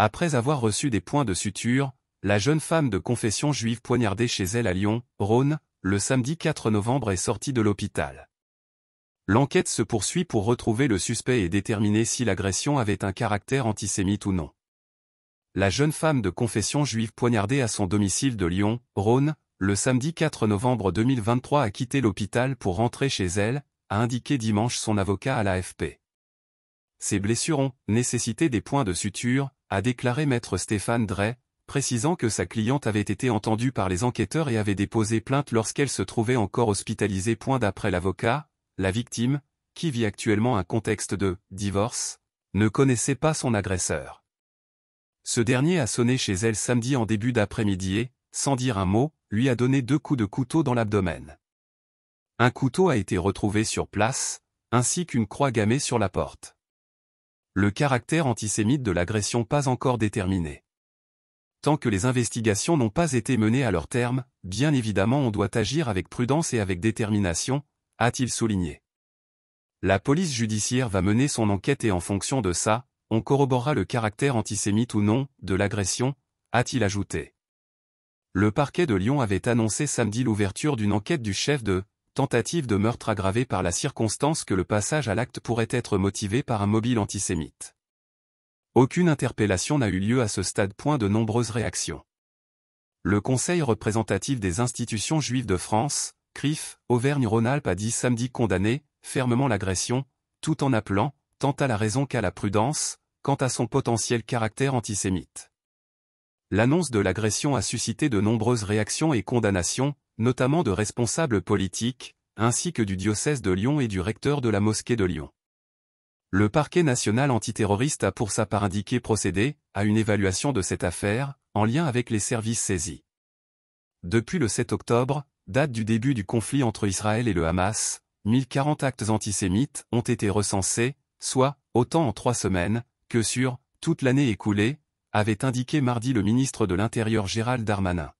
Après avoir reçu des points de suture, la jeune femme de confession juive poignardée chez elle à Lyon, Rhône, le samedi 4 novembre est sortie de l'hôpital. L'enquête se poursuit pour retrouver le suspect et déterminer si l'agression avait un caractère antisémite ou non. La jeune femme de confession juive poignardée à son domicile de Lyon, Rhône, le samedi 4 novembre 2023 a quitté l'hôpital pour rentrer chez elle, a indiqué dimanche son avocat à l'AFP. Ses blessures ont nécessité des points de suture, a déclaré maître Stéphane Drey, précisant que sa cliente avait été entendue par les enquêteurs et avait déposé plainte lorsqu'elle se trouvait encore hospitalisée. Point d'après l'avocat, la victime, qui vit actuellement un contexte de « divorce », ne connaissait pas son agresseur. Ce dernier a sonné chez elle samedi en début d'après-midi et, sans dire un mot, lui a donné deux coups de couteau dans l'abdomen. Un couteau a été retrouvé sur place, ainsi qu'une croix gammée sur la porte le caractère antisémite de l'agression pas encore déterminé. Tant que les investigations n'ont pas été menées à leur terme, bien évidemment on doit agir avec prudence et avec détermination, a-t-il souligné. La police judiciaire va mener son enquête et en fonction de ça, on corroborera le caractère antisémite ou non de l'agression, a-t-il ajouté. Le parquet de Lyon avait annoncé samedi l'ouverture d'une enquête du chef de tentative de meurtre aggravée par la circonstance que le passage à l'acte pourrait être motivé par un mobile antisémite. Aucune interpellation n'a eu lieu à ce stade. Point de nombreuses réactions. Le Conseil représentatif des institutions juives de France, CRIF, Auvergne-Rhône-Alpes a dit samedi condamné, fermement l'agression, tout en appelant, tant à la raison qu'à la prudence, quant à son potentiel caractère antisémite. L'annonce de l'agression a suscité de nombreuses réactions et condamnations, notamment de responsables politiques, ainsi que du diocèse de Lyon et du recteur de la mosquée de Lyon. Le parquet national antiterroriste a pour sa part indiqué procéder à une évaluation de cette affaire, en lien avec les services saisis. Depuis le 7 octobre, date du début du conflit entre Israël et le Hamas, 1040 actes antisémites ont été recensés, soit, autant en trois semaines, que sur, toute l'année écoulée, avait indiqué mardi le ministre de l'Intérieur Gérald Darmanin.